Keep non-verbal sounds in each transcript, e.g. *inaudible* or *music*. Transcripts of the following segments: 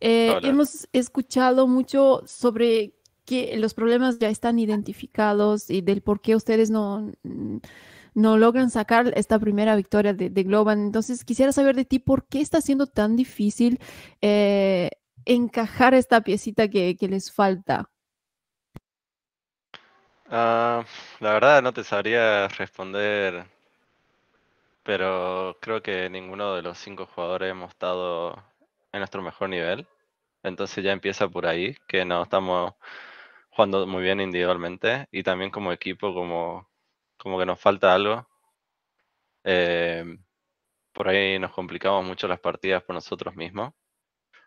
Eh, hemos escuchado mucho sobre que los problemas ya están identificados y del por qué ustedes no, no logran sacar esta primera victoria de, Globan. Entonces, quisiera saber de ti por qué está siendo tan difícil eh, encajar esta piecita que, les falta. Ah, la verdad no te sabría responder, pero creo que ninguno de los cinco jugadores hemos estado en nuestro mejor nivel. Entonces ya empieza por ahí, que no estamos jugando muy bien individualmente y también como equipo, como, como que nos falta algo. Em, por ahí nos complicamos mucho las partidas por nosotros mismos.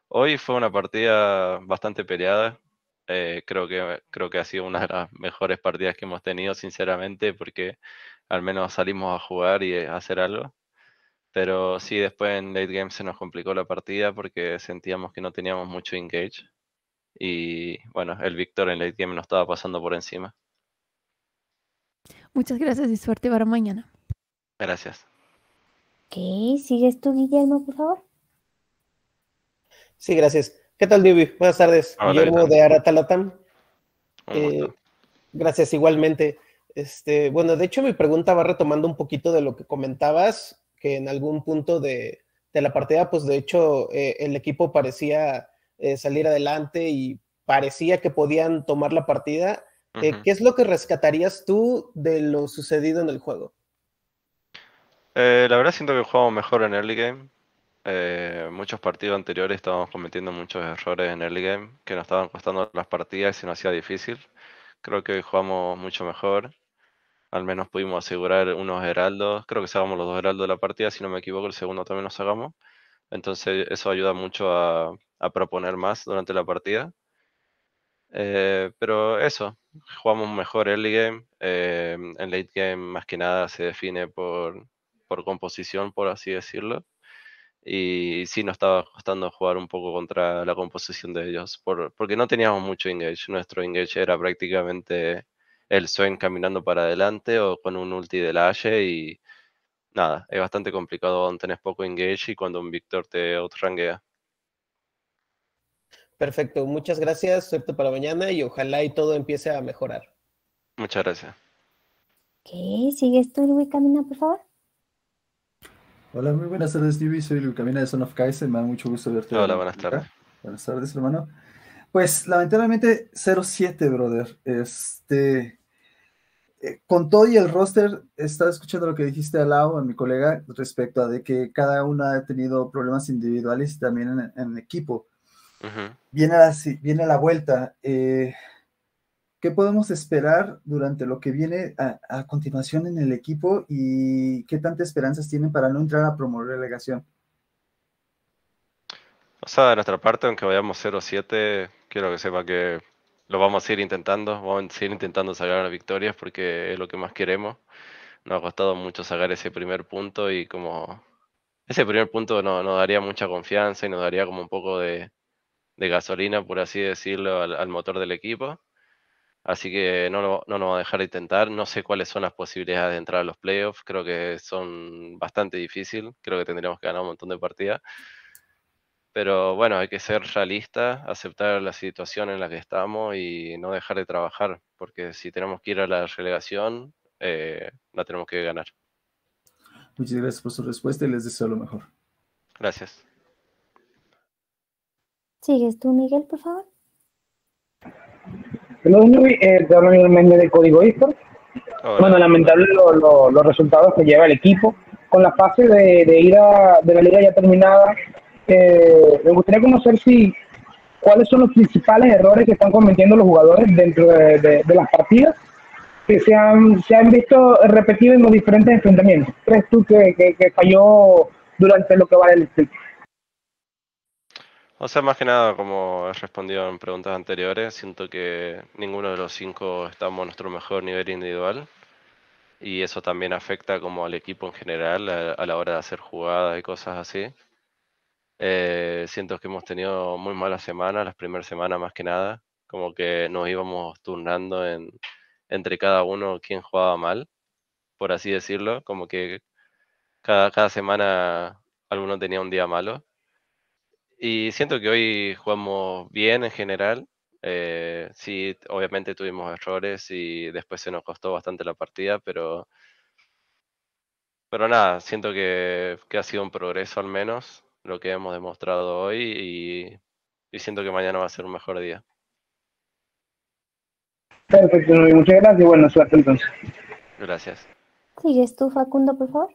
Hoy fue una partida bastante peleada. Eh, creo, que, creo que ha sido una de las mejores partidas que hemos tenido, sinceramente, porque al menos salimos a jugar y a hacer algo. Pero sí, después en late game se nos complicó la partida porque sentíamos que no teníamos mucho engage. Y bueno, el victor en late game nos estaba pasando por encima. Muchas gracias y suerte para mañana. Gracias. ¿Qué? ¿Sigues tú, Guillermo, por favor? Sí, gracias. ¿Qué tal, Divi? Buenas tardes. Guillermo de Aratalatam. Eh, gracias, igualmente. Este, bueno, de hecho, mi pregunta va retomando un poquito de lo que comentabas que en algún punto de, la partida, pues de hecho eh, el equipo parecía eh, salir adelante y parecía que podían tomar la partida. Eh, ¿Qué es lo que rescatarías tú de lo sucedido en el juego? la verdad siento que jugamos mejor en early game. muchos partidos anteriores estábamos cometiendo muchos errores en early game que nos estaban costando las partidas y nos hacía difícil. Creo que hoy jugamos mucho mejor. Al menos pudimos asegurar unos heraldos. Creo que sacamos los dos heraldos de la partida, si no me equivoco, el segundo también lo sacamos. Entonces eso ayuda mucho a, proponer más durante la partida. Eh, pero eso, jugamos mejor early game. Eh, en late game más que nada se define por, composición, por así decirlo. Y, sí nos estaba costando jugar un poco contra la composición de ellos, porque no teníamos mucho engage. Nuestro engage era prácticamente el Swain caminando para adelante o con un ulti de y nada, es bastante complicado cuando tenés poco engage y cuando un Víctor te outranguea. Perfecto, muchas gracias, suerte para mañana y ojalá y todo empiece a mejorar. Muchas gracias. ¿Qué? ¿Sigues tú, Camina, por favor? Hola, muy buenas tardes, divi Soy Luis de Son of Kaiser. Me da mucho gusto verte. Hola, buenas tardes. Buenas tardes, hermano. Pues lamentablemente 07 brother. Este, eh, con todo y el roster, estaba escuchando lo que dijiste al lado, a mi colega, respecto a de que cada uno ha tenido problemas individuales y también en, el equipo. viene, a la, viene la vuelta. Eh, ¿Qué podemos esperar durante lo que viene a, continuación en el equipo y qué tantas esperanzas tienen para no entrar a promover relegación? O sea, de nuestra parte, aunque vayamos 0-7, quiero que sepa que lo vamos a seguir intentando, vamos a seguir intentando sacar las victorias porque es lo que más queremos. Nos ha costado mucho sacar ese primer punto y como ese primer punto nos, daría mucha confianza y nos daría como un poco de, de gasolina, por así decirlo, al, motor del equipo. Así que no, no nos va a dejar de intentar. No sé cuáles son las posibilidades de entrar a los playoffs. Creo que son bastante difíciles. Creo que tendríamos que ganar un montón de partidas pero bueno, hay que ser realista, aceptar la situación en la que estamos y no dejar de trabajar, porque si tenemos que ir a la relegación, eh, la tenemos que ganar. Muchas gracias por su respuesta y les deseo lo mejor. Gracias. ¿Sigues tú, Miguel, por favor? eh, te hablo Miguel de Código Bueno, lamentable los resultados que lleva el equipo. Con la fase de, de ida de la liga ya terminada, eh, me gustaría conocer si cuáles son los principales errores que están cometiendo los jugadores dentro de, las partidas que se han, visto repetidos en los diferentes enfrentamientos. ¿Crees tú que, falló durante lo que va del split? O sea, más que nada, como he respondido en preguntas anteriores, siento que ninguno de los cinco estamos a nuestro mejor nivel individual y eso también afecta como al equipo en general a la hora de hacer jugadas y cosas así. Eh, siento que hemos tenido muy malas semanas, las primeras semanas más que nada, como que nos íbamos turnando en, entre cada uno quién jugaba mal, por así decirlo, como que cada, cada semana alguno tenía un día malo. Y siento que hoy jugamos bien en general. Eh, sí, obviamente tuvimos errores y después se nos costó bastante la partida, pero, pero nada, siento que, que ha sido un progreso al menos lo que hemos demostrado hoy y, siento que mañana va a ser un mejor día. Perfecto, muchas gracias y buena suerte entonces. Gracias. ¿Sigues tú, Facundo, por favor?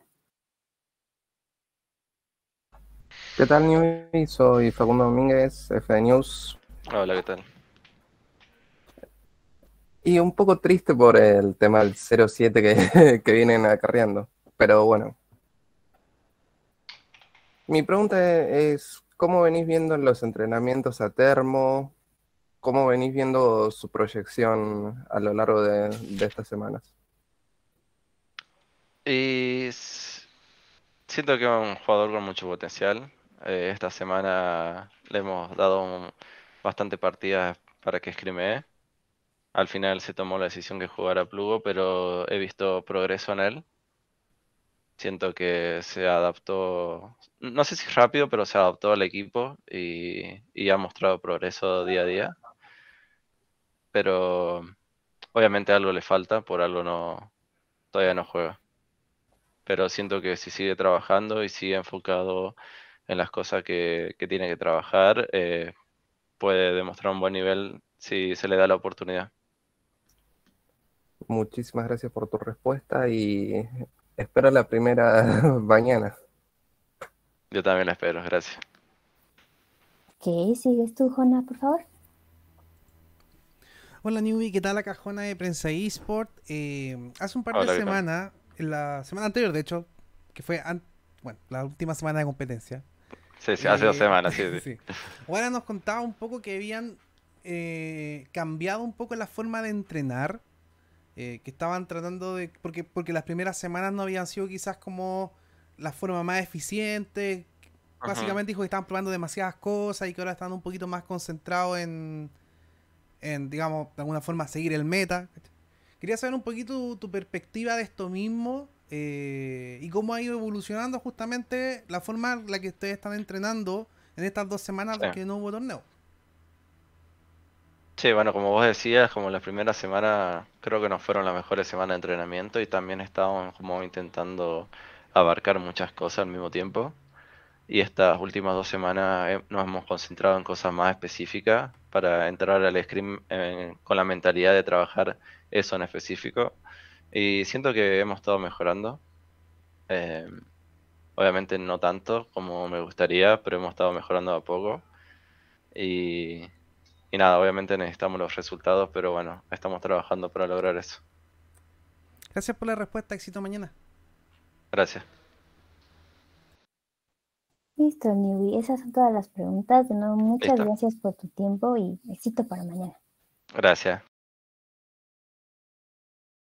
¿Qué tal, News? Soy Facundo Domínguez, F News. Hola, ¿qué tal? Y un poco triste por el tema del 07 *laughs* que vienen acarreando, pero bueno, mi pregunta es, ¿cómo venís viendo los entrenamientos a termo? ¿Cómo venís viendo su proyección a lo largo de, estas semanas? Y siento que es un jugador con mucho potencial. Eh, esta semana le hemos dado bastantes bastante partidas para que escrimee. Al final se tomó la decisión de jugar a Plugo, pero he visto progreso en él siento que se adaptó, no sé si rápido, pero se adaptó al equipo y, ha mostrado progreso día a día. Pero obviamente algo le falta, por algo no todavía no juega. Pero siento que si sigue trabajando y sigue enfocado en las cosas que, tiene que trabajar, eh, puede demostrar un buen nivel si se le da la oportunidad. Muchísimas gracias por tu respuesta y Espero la primera *laughs* mañana. Yo también la espero, gracias. ¿Qué? ¿Sigues tú, Jona, por favor? Hola, Newbie, ¿qué tal la cajona de prensa eSport? Eh, hace un par de semanas, en la semana anterior, de hecho, que fue la última semana de competencia. Sí, sí, hace dos eh, semanas, *laughs* sí. sí. Ahora nos contaba un poco que habían eh, cambiado un poco la forma de entrenar eh, que estaban tratando de... Porque, porque las primeras semanas no habían sido quizás como la forma más eficiente. Básicamente dijo que estaban probando demasiadas cosas y que ahora están un poquito más concentrados en, en digamos, de alguna forma seguir el meta. Quería saber un poquito tu, perspectiva de esto mismo eh, y cómo ha ido evolucionando justamente la forma en la que ustedes están entrenando en estas dos semanas que no hubo torneo. Sí, bueno, como vos decías, como las primeras semanas creo que no fueron las mejores semanas de entrenamiento y también estábamos como intentando abarcar muchas cosas al mismo tiempo. Y estas últimas dos semanas eh, nos hemos concentrado en cosas más específicas para entrar al scrim eh, con la mentalidad de trabajar eso en específico. Y siento que hemos estado mejorando. Eh, obviamente no tanto como me gustaría, pero hemos estado mejorando a poco. Y y nada, obviamente necesitamos los resultados, pero bueno, estamos trabajando para lograr eso. Gracias por la respuesta, éxito mañana. Gracias. Listo, Niwi, esas son todas las preguntas. De nuevo, muchas gracias por tu tiempo y éxito para mañana. Gracias.